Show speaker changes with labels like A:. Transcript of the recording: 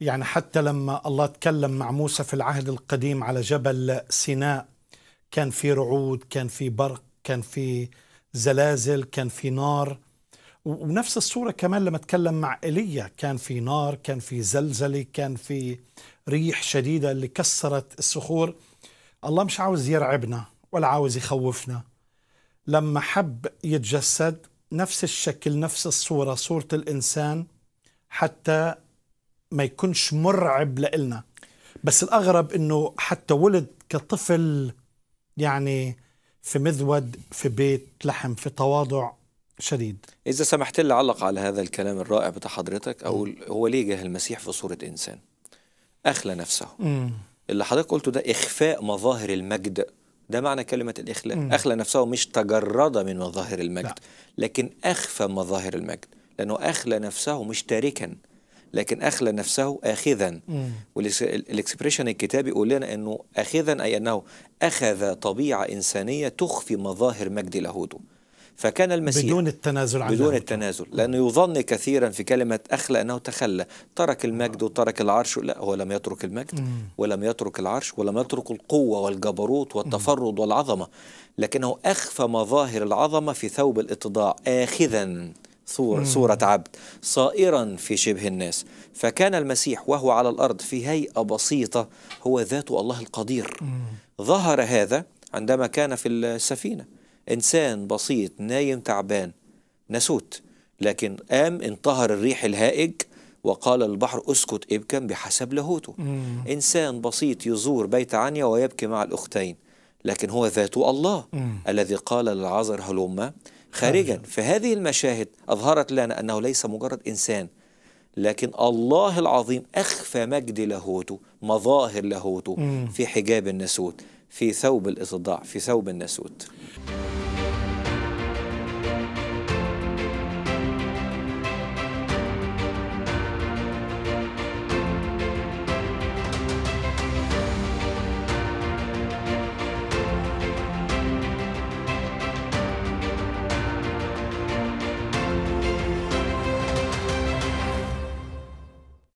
A: يعني حتى لما الله تكلم مع موسى في العهد القديم على جبل سيناء كان في رعود كان في برق كان في زلازل كان في نار ونفس الصورة كمان لما تكلم مع إيليا كان في نار كان في زلزلة كان في ريح شديدة اللي كسرت الصخور الله مش عاوز يرعبنا ولا عاوز يخوفنا لما حب يتجسد نفس الشكل نفس الصورة صورة الإنسان حتى ما يكونش مرعب لإلنا بس الأغرب أنه حتى ولد كطفل يعني في مذود في بيت لحم في تواضع شديد
B: إذا سمحت لي أعلق على هذا الكلام الرائع بتاع حضرتك أقول هو ليه جه المسيح في صورة إنسان أخلى نفسه م. اللي حضرتك قلته ده إخفاء مظاهر المجد ده معنى كلمة الإخلاء م. أخلى نفسه مش تجرد من مظاهر المجد لا. لكن أخفى مظاهر المجد لأنه أخلى نفسه مش تاركا لكن أخلى نفسه آخذا والإكسبريشن الكتابي يقول لنا أنه آخذا أي أنه أخذ طبيعة إنسانية تخفي مظاهر مجد لاهوته فكان المسيح بدون التنازل عن بدون التنازل لأنه يظن كثيرا في كلمة أخلى أنه تخلى ترك المجد وترك العرش لا هو لم يترك المجد ولم يترك العرش ولم يترك القوة والجبروت والتفرد والعظمة لكنه أخفى مظاهر العظمة في ثوب الاتضاع آخذا صورة, صورة عبد صائرا في شبه الناس فكان المسيح وهو على الأرض في هيئة بسيطة هو ذات الله القدير ظهر هذا عندما كان في السفينة إنسان بسيط نايم تعبان نسوت لكن قام انطهر الريح الهائج وقال البحر اسكت إبكا بحسب لاهوته إنسان بسيط يزور بيت عنيا ويبكي مع الأختين لكن هو ذات الله الذي قال للعذر هلما خارجا نعم. فهذه المشاهد أظهرت لنا أنه ليس مجرد إنسان لكن الله العظيم أخفى مجد لاهوته مظاهر لاهوته في حجاب النسوت في ثوب الإصداع في ثوب النسوت